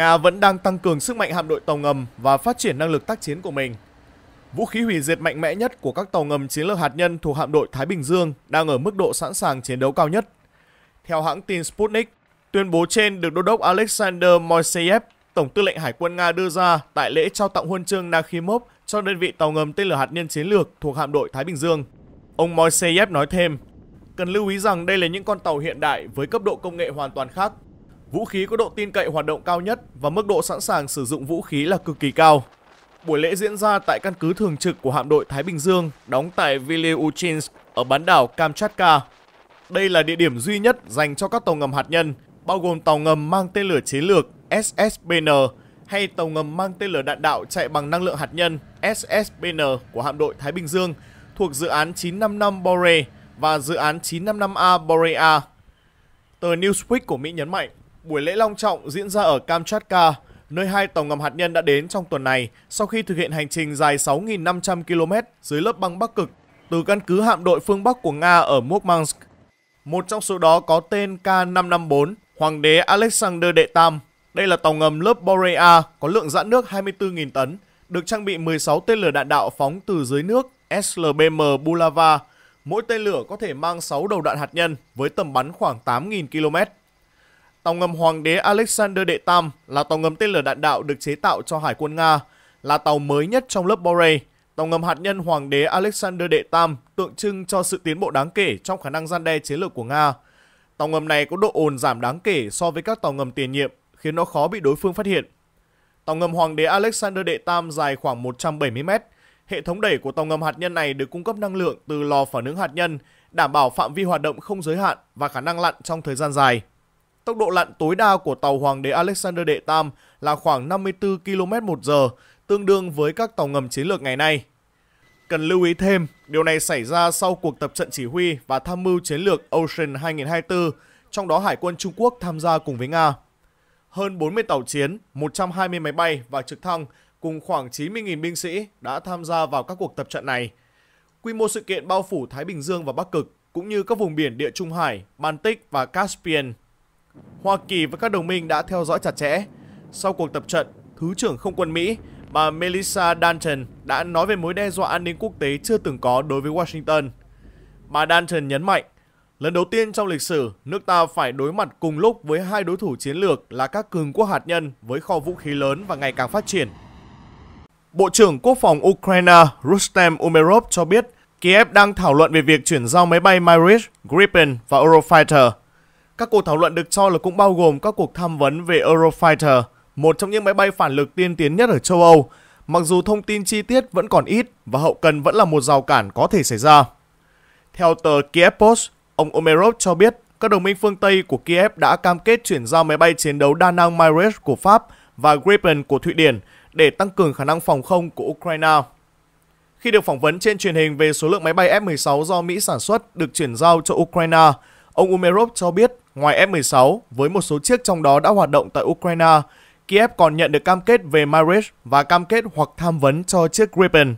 Nga vẫn đang tăng cường sức mạnh hạm đội tàu ngầm và phát triển năng lực tác chiến của mình. Vũ khí hủy diệt mạnh mẽ nhất của các tàu ngầm chiến lược hạt nhân thuộc hạm đội Thái Bình Dương đang ở mức độ sẵn sàng chiến đấu cao nhất. Theo hãng tin Sputnik, tuyên bố trên được đô đốc Alexander Moiseyev, Tổng tư lệnh Hải quân Nga đưa ra tại lễ trao tặng huân chương Nakhimov cho đơn vị tàu ngầm tên lửa hạt nhân chiến lược thuộc hạm đội Thái Bình Dương. Ông Moiseyev nói thêm, cần lưu ý rằng đây là những con tàu hiện đại với cấp độ công nghệ hoàn toàn khác Vũ khí có độ tin cậy hoạt động cao nhất và mức độ sẵn sàng sử dụng vũ khí là cực kỳ cao. Buổi lễ diễn ra tại căn cứ thường trực của hạm đội Thái Bình Dương đóng tại Vilyuchinsk ở bán đảo Kamchatka. Đây là địa điểm duy nhất dành cho các tàu ngầm hạt nhân, bao gồm tàu ngầm mang tên lửa chiến lược SSBN hay tàu ngầm mang tên lửa đạn đạo chạy bằng năng lượng hạt nhân SSBN của hạm đội Thái Bình Dương thuộc dự án 955 Bore và dự án 955A Borei-A. Tờ Newsweek của Mỹ nhấn mạnh Buổi lễ long trọng diễn ra ở Kamchatka, nơi hai tàu ngầm hạt nhân đã đến trong tuần này sau khi thực hiện hành trình dài 6.500 km dưới lớp băng Bắc Cực từ căn cứ hạm đội phương Bắc của Nga ở Murmansk. Một trong số đó có tên K554 Hoàng đế Alexander Đệ Tam. Đây là tàu ngầm lớp Borea có lượng giãn nước 24.000 tấn, được trang bị 16 tên lửa đạn đạo phóng từ dưới nước SLBM Bulava. Mỗi tên lửa có thể mang 6 đầu đạn hạt nhân với tầm bắn khoảng 8.000 km. Tàu ngầm Hoàng đế Alexander Đệ Tam là tàu ngầm tên lửa đạn đạo được chế tạo cho Hải quân Nga, là tàu mới nhất trong lớp Borei. Tàu ngầm hạt nhân Hoàng đế Alexander Đệ Tam tượng trưng cho sự tiến bộ đáng kể trong khả năng gian đe chiến lược của Nga. Tàu ngầm này có độ ồn giảm đáng kể so với các tàu ngầm tiền nhiệm, khiến nó khó bị đối phương phát hiện. Tàu ngầm Hoàng đế Alexander Đệ Tam dài khoảng 170 mét. Hệ thống đẩy của tàu ngầm hạt nhân này được cung cấp năng lượng từ lò phản ứng hạt nhân, đảm bảo phạm vi hoạt động không giới hạn và khả năng lặn trong thời gian dài. Tốc độ lặn tối đa của tàu Hoàng đế Alexander Đệ Tam là khoảng 54 km một giờ, tương đương với các tàu ngầm chiến lược ngày nay. Cần lưu ý thêm, điều này xảy ra sau cuộc tập trận chỉ huy và tham mưu chiến lược Ocean 2024, trong đó Hải quân Trung Quốc tham gia cùng với Nga. Hơn 40 tàu chiến, 120 máy bay và trực thăng cùng khoảng 90.000 binh sĩ đã tham gia vào các cuộc tập trận này. Quy mô sự kiện bao phủ Thái Bình Dương và Bắc Cực, cũng như các vùng biển Địa Trung Hải, Baltic và Caspian Hoa Kỳ và các đồng minh đã theo dõi chặt chẽ. Sau cuộc tập trận, Thứ trưởng Không quân Mỹ, bà Melissa Danton đã nói về mối đe dọa an ninh quốc tế chưa từng có đối với Washington. Bà Danton nhấn mạnh, lần đầu tiên trong lịch sử, nước ta phải đối mặt cùng lúc với hai đối thủ chiến lược là các cường quốc hạt nhân với kho vũ khí lớn và ngày càng phát triển. Bộ trưởng Quốc phòng Ukraine Rustem Umerov cho biết Kiev đang thảo luận về việc chuyển giao máy bay Mirage, Gripen và Eurofighter các cuộc thảo luận được cho là cũng bao gồm các cuộc tham vấn về Eurofighter, một trong những máy bay phản lực tiên tiến nhất ở châu Âu, mặc dù thông tin chi tiết vẫn còn ít và hậu cần vẫn là một rào cản có thể xảy ra. Theo tờ Kiev Post, ông Omerov cho biết các đồng minh phương Tây của Kiev đã cam kết chuyển giao máy bay chiến đấu đa năng Mirage của Pháp và Gripen của Thụy Điển để tăng cường khả năng phòng không của Ukraine. Khi được phỏng vấn trên truyền hình về số lượng máy bay F-16 do Mỹ sản xuất được chuyển giao cho Ukraine, ông Umerov cho biết Ngoài F-16, với một số chiếc trong đó đã hoạt động tại Ukraine, Kiev còn nhận được cam kết về Mirage và cam kết hoặc tham vấn cho chiếc Gripen.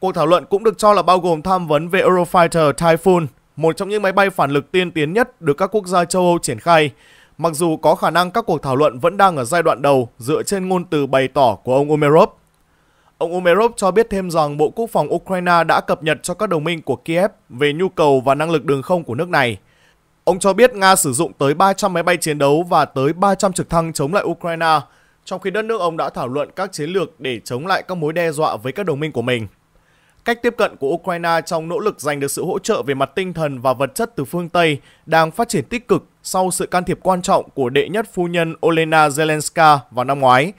Cuộc thảo luận cũng được cho là bao gồm tham vấn về Eurofighter Typhoon, một trong những máy bay phản lực tiên tiến nhất được các quốc gia châu Âu triển khai, mặc dù có khả năng các cuộc thảo luận vẫn đang ở giai đoạn đầu dựa trên ngôn từ bày tỏ của ông Umerov. Ông Umerov cho biết thêm rằng Bộ Quốc phòng Ukraine đã cập nhật cho các đồng minh của Kiev về nhu cầu và năng lực đường không của nước này – Ông cho biết Nga sử dụng tới 300 máy bay chiến đấu và tới 300 trực thăng chống lại Ukraine, trong khi đất nước ông đã thảo luận các chiến lược để chống lại các mối đe dọa với các đồng minh của mình. Cách tiếp cận của Ukraine trong nỗ lực giành được sự hỗ trợ về mặt tinh thần và vật chất từ phương Tây đang phát triển tích cực sau sự can thiệp quan trọng của đệ nhất phu nhân Olena Zelenska vào năm ngoái,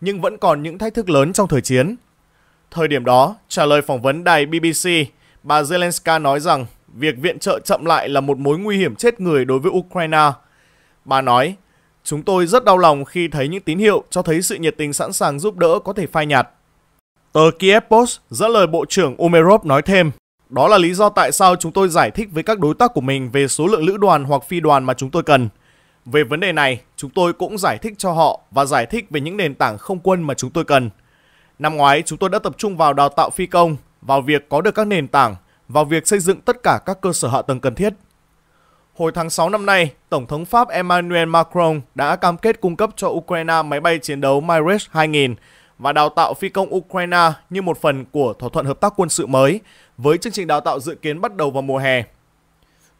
nhưng vẫn còn những thách thức lớn trong thời chiến. Thời điểm đó, trả lời phỏng vấn đài BBC, bà Zelenska nói rằng việc viện trợ chậm lại là một mối nguy hiểm chết người đối với Ukraine. Bà nói, chúng tôi rất đau lòng khi thấy những tín hiệu cho thấy sự nhiệt tình sẵn sàng giúp đỡ có thể phai nhạt. Tờ Kiev Post dẫn lời Bộ trưởng Umerov nói thêm, đó là lý do tại sao chúng tôi giải thích với các đối tác của mình về số lượng lữ đoàn hoặc phi đoàn mà chúng tôi cần. Về vấn đề này, chúng tôi cũng giải thích cho họ và giải thích về những nền tảng không quân mà chúng tôi cần. Năm ngoái, chúng tôi đã tập trung vào đào tạo phi công, vào việc có được các nền tảng – vào việc xây dựng tất cả các cơ sở hạ tầng cần thiết. Hồi tháng 6 năm nay, Tổng thống Pháp Emmanuel Macron đã cam kết cung cấp cho Ukraine máy bay chiến đấu Mirage 2000 và đào tạo phi công Ukraine như một phần của thỏa thuận hợp tác quân sự mới với chương trình đào tạo dự kiến bắt đầu vào mùa hè.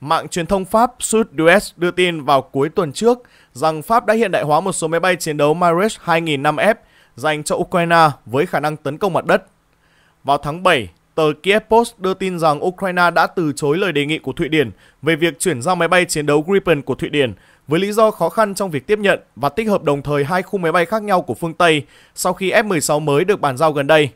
Mạng truyền thông Pháp Sud-Ouest đưa tin vào cuối tuần trước rằng Pháp đã hiện đại hóa một số máy bay chiến đấu Mirage 2005F dành cho Ukraine với khả năng tấn công mặt đất. Vào tháng 7, tờ Kiev Post đưa tin rằng Ukraine đã từ chối lời đề nghị của Thụy Điển về việc chuyển giao máy bay chiến đấu Gripen của Thụy Điển với lý do khó khăn trong việc tiếp nhận và tích hợp đồng thời hai khung máy bay khác nhau của phương Tây sau khi F-16 mới được bàn giao gần đây.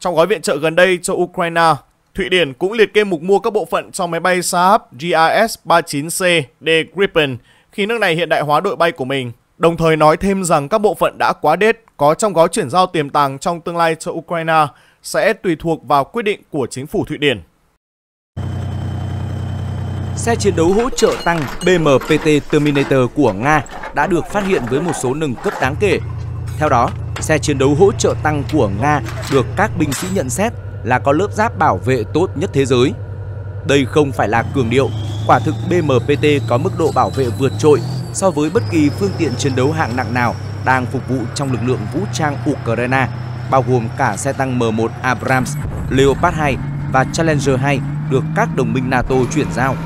Trong gói viện trợ gần đây cho Ukraine, Thụy Điển cũng liệt kê mục mua các bộ phận cho máy bay Saab GRS-39C D Gripen khi nước này hiện đại hóa đội bay của mình, đồng thời nói thêm rằng các bộ phận đã quá đết có trong gói chuyển giao tiềm tàng trong tương lai cho Ukraine sẽ tùy thuộc vào quyết định của chính phủ Thụy Điển. Xe chiến đấu hỗ trợ tăng BMPT Terminator của Nga đã được phát hiện với một số nâng cấp đáng kể. Theo đó, xe chiến đấu hỗ trợ tăng của Nga được các binh sĩ nhận xét là có lớp giáp bảo vệ tốt nhất thế giới. Đây không phải là cường điệu, quả thực BMPT có mức độ bảo vệ vượt trội so với bất kỳ phương tiện chiến đấu hạng nặng nào đang phục vụ trong lực lượng vũ trang Ukraine bao gồm cả xe tăng M1 Abrams, Leopard 2 và Challenger 2 được các đồng minh NATO chuyển giao.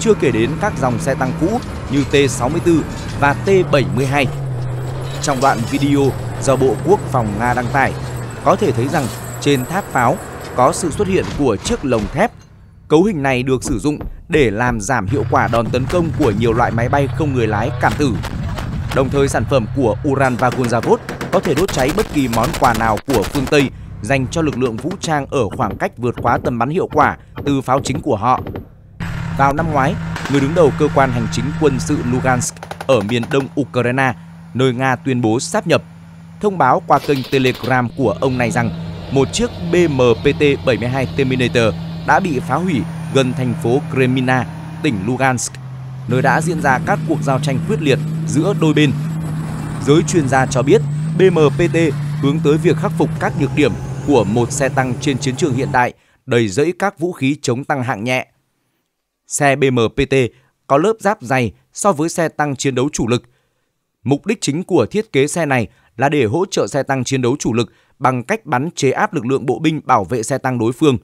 Chưa kể đến các dòng xe tăng cũ như T-64 và T-72. Trong đoạn video do Bộ Quốc phòng Nga đăng tải, có thể thấy rằng trên tháp pháo có sự xuất hiện của chiếc lồng thép. Cấu hình này được sử dụng để làm giảm hiệu quả đòn tấn công của nhiều loại máy bay không người lái cảm tử. Đồng thời sản phẩm của Uran Vagunzavod có thể đốt cháy bất kỳ món quà nào của phương Tây dành cho lực lượng vũ trang ở khoảng cách vượt quá tầm bắn hiệu quả từ pháo chính của họ. Vào năm ngoái, người đứng đầu cơ quan hành chính quân sự Lugansk ở miền đông Ukraine, nơi Nga tuyên bố sáp nhập, thông báo qua kênh Telegram của ông này rằng một chiếc BMPT-72 Terminator đã bị phá hủy gần thành phố Kremina, tỉnh Lugansk, nơi đã diễn ra các cuộc giao tranh quyết liệt giữa đôi bên. Giới chuyên gia cho biết BMPT hướng tới việc khắc phục các nhược điểm của một xe tăng trên chiến trường hiện đại đầy rẫy các vũ khí chống tăng hạng nhẹ. Xe BMPT có lớp giáp dày so với xe tăng chiến đấu chủ lực. Mục đích chính của thiết kế xe này là để hỗ trợ xe tăng chiến đấu chủ lực bằng cách bắn chế áp lực lượng bộ binh bảo vệ xe tăng đối phương.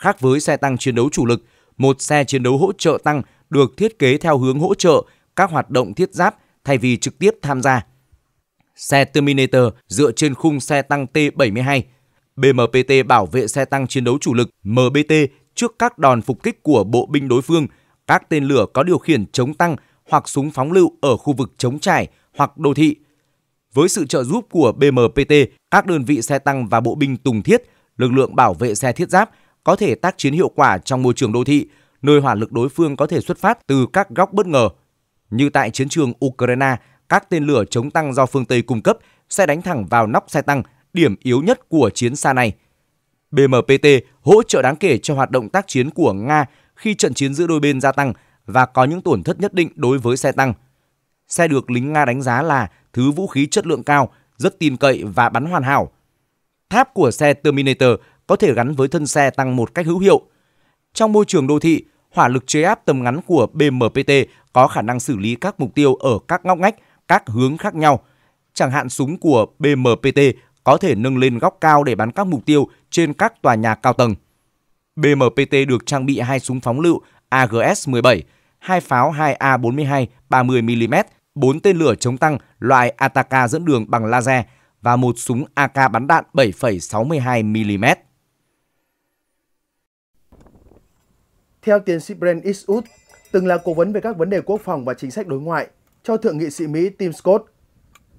Khác với xe tăng chiến đấu chủ lực, một xe chiến đấu hỗ trợ tăng được thiết kế theo hướng hỗ trợ các hoạt động thiết giáp thay vì trực tiếp tham gia xe Terminator dựa trên khung xe tăng T-72. BMPT bảo vệ xe tăng chiến đấu chủ lực MBT trước các đòn phục kích của bộ binh đối phương, các tên lửa có điều khiển chống tăng hoặc súng phóng lựu ở khu vực chống trải hoặc đô thị. Với sự trợ giúp của BMPT, các đơn vị xe tăng và bộ binh Tùng Thiết, lực lượng bảo vệ xe thiết giáp có thể tác chiến hiệu quả trong môi trường đô thị, nơi hỏa lực đối phương có thể xuất phát từ các góc bất ngờ. Như tại chiến trường Ukraine, các tên lửa chống tăng do phương Tây cung cấp sẽ đánh thẳng vào nóc xe tăng, điểm yếu nhất của chiến xa này. BMPT hỗ trợ đáng kể cho hoạt động tác chiến của Nga khi trận chiến giữa đôi bên gia tăng và có những tổn thất nhất định đối với xe tăng. Xe được lính Nga đánh giá là thứ vũ khí chất lượng cao, rất tin cậy và bắn hoàn hảo. Tháp của xe Terminator có thể gắn với thân xe tăng một cách hữu hiệu. Trong môi trường đô thị, hỏa lực chế áp tầm ngắn của BMPT có khả năng xử lý các mục tiêu ở các ngóc ngách các hướng khác nhau. Chẳng hạn súng của BMPT có thể nâng lên góc cao để bắn các mục tiêu trên các tòa nhà cao tầng. BMPT được trang bị hai súng phóng lựu AGS-17, hai pháo 2A42 30mm, 4 tên lửa chống tăng loại Ataka dẫn đường bằng laser và một súng AK bắn đạn 7,62mm. Theo tiến sĩ Brent Eastwood, từng là cố vấn về các vấn đề quốc phòng và chính sách đối ngoại, cho Thượng nghị sĩ Mỹ Tim Scott.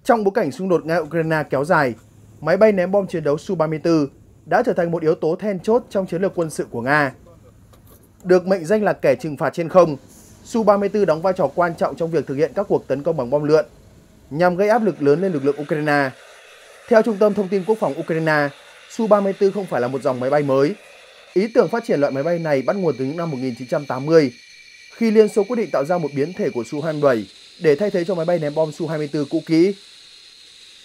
Trong bối cảnh xung đột Nga-Ukraine kéo dài, máy bay ném bom chiến đấu Su-34 đã trở thành một yếu tố then chốt trong chiến lược quân sự của Nga. Được mệnh danh là kẻ trừng phạt trên không, Su-34 đóng vai trò quan trọng trong việc thực hiện các cuộc tấn công bằng bom lượn, nhằm gây áp lực lớn lên lực lượng Ukraine. Theo Trung tâm Thông tin Quốc phòng Ukraine, Su-34 không phải là một dòng máy bay mới. Ý tưởng phát triển loại máy bay này bắt nguồn từ những năm 1980, khi Liên Xô quyết định tạo ra một biến thể của Su-27 để thay thế cho máy bay ném bom Su-24 cũ kỹ.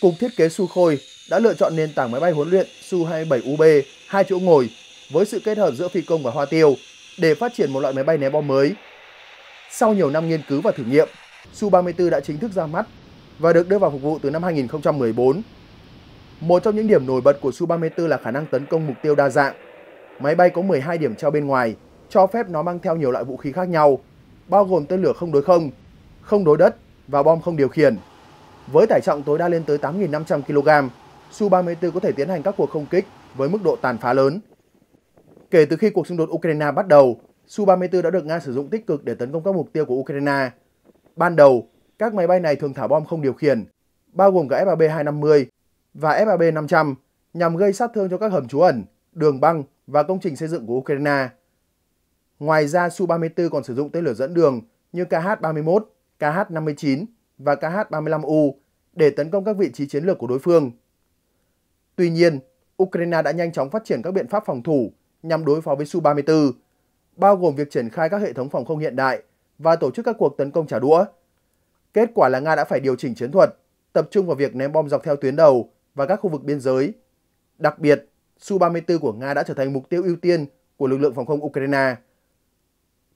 Cục thiết kế Sukhoi đã lựa chọn nền tảng máy bay huấn luyện Su-27UB hai chỗ ngồi với sự kết hợp giữa phi công và hoa tiêu để phát triển một loại máy bay ném bom mới. Sau nhiều năm nghiên cứu và thử nghiệm, Su-34 đã chính thức ra mắt và được đưa vào phục vụ từ năm 2014. Một trong những điểm nổi bật của Su-34 là khả năng tấn công mục tiêu đa dạng. Máy bay có 12 điểm treo bên ngoài, cho phép nó mang theo nhiều loại vũ khí khác nhau, bao gồm tên lửa không đối không, không đối đất và bom không điều khiển. Với tải trọng tối đa lên tới 8.500 kg, Su-34 có thể tiến hành các cuộc không kích với mức độ tàn phá lớn. Kể từ khi cuộc xung đột Ukraine bắt đầu, Su-34 đã được Nga sử dụng tích cực để tấn công các mục tiêu của Ukraine. Ban đầu, các máy bay này thường thả bom không điều khiển, bao gồm cả FAB-250 và FAB-500 nhằm gây sát thương cho các hầm trú ẩn, đường băng và công trình xây dựng của Ukraine. Ngoài ra, Su-34 còn sử dụng tên lửa dẫn đường như KH-31 KH-59 và KH-35U để tấn công các vị trí chiến lược của đối phương. Tuy nhiên, Ukraine đã nhanh chóng phát triển các biện pháp phòng thủ nhằm đối phó với Su-34, bao gồm việc triển khai các hệ thống phòng không hiện đại và tổ chức các cuộc tấn công trả đũa. Kết quả là Nga đã phải điều chỉnh chiến thuật, tập trung vào việc ném bom dọc theo tuyến đầu và các khu vực biên giới. Đặc biệt, Su-34 của Nga đã trở thành mục tiêu ưu tiên của lực lượng phòng không Ukraine.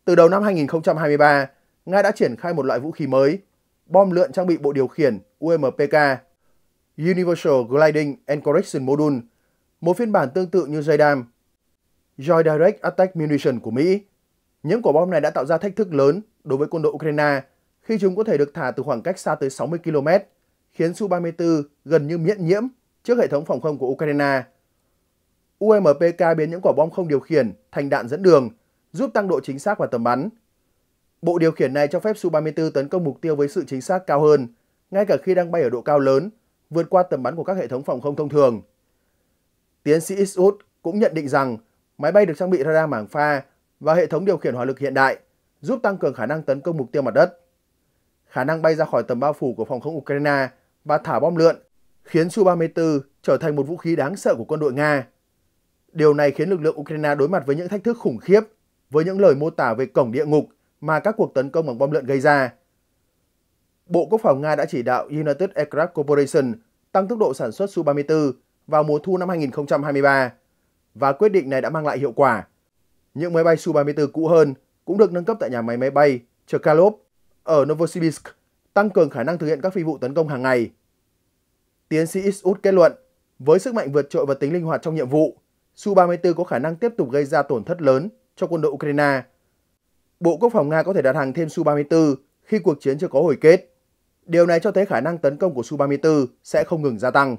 Từ đầu năm 2023, Nga đã triển khai một loại vũ khí mới, bom lượn trang bị bộ điều khiển UMPK, Universal Gliding and Correction Module, một phiên bản tương tự như JDAM, Joint Direct Attack Munition của Mỹ. Những quả bom này đã tạo ra thách thức lớn đối với quân đội Ukraine khi chúng có thể được thả từ khoảng cách xa tới 60 km, khiến Su-34 gần như miễn nhiễm trước hệ thống phòng không của Ukraine. UMPK biến những quả bom không điều khiển thành đạn dẫn đường, giúp tăng độ chính xác và tầm bắn, Bộ điều khiển này cho phép Su-34 tấn công mục tiêu với sự chính xác cao hơn, ngay cả khi đang bay ở độ cao lớn, vượt qua tầm bắn của các hệ thống phòng không thông thường. Tiến sĩ Isut cũng nhận định rằng máy bay được trang bị radar mảng pha và hệ thống điều khiển hỏa lực hiện đại giúp tăng cường khả năng tấn công mục tiêu mặt đất. Khả năng bay ra khỏi tầm bao phủ của phòng không Ukraine và thả bom lượn khiến Su-34 trở thành một vũ khí đáng sợ của quân đội Nga. Điều này khiến lực lượng Ukraine đối mặt với những thách thức khủng khiếp, với những lời mô tả về cổng địa ngục mà các cuộc tấn công bằng bom lợn gây ra. Bộ Quốc phòng Nga đã chỉ đạo United Aircraft Corporation tăng tốc độ sản xuất Su-34 vào mùa thu năm 2023 và quyết định này đã mang lại hiệu quả. Những máy bay Su-34 cũ hơn cũng được nâng cấp tại nhà máy máy bay Chkalov ở Novosibirsk, tăng cường khả năng thực hiện các phi vụ tấn công hàng ngày. Tiến sĩ Isut kết luận, với sức mạnh vượt trội và tính linh hoạt trong nhiệm vụ, Su-34 có khả năng tiếp tục gây ra tổn thất lớn cho quân đội Ukraine Bộ Quốc phòng Nga có thể đặt hàng thêm Su-34 khi cuộc chiến chưa có hồi kết. Điều này cho thấy khả năng tấn công của Su-34 sẽ không ngừng gia tăng.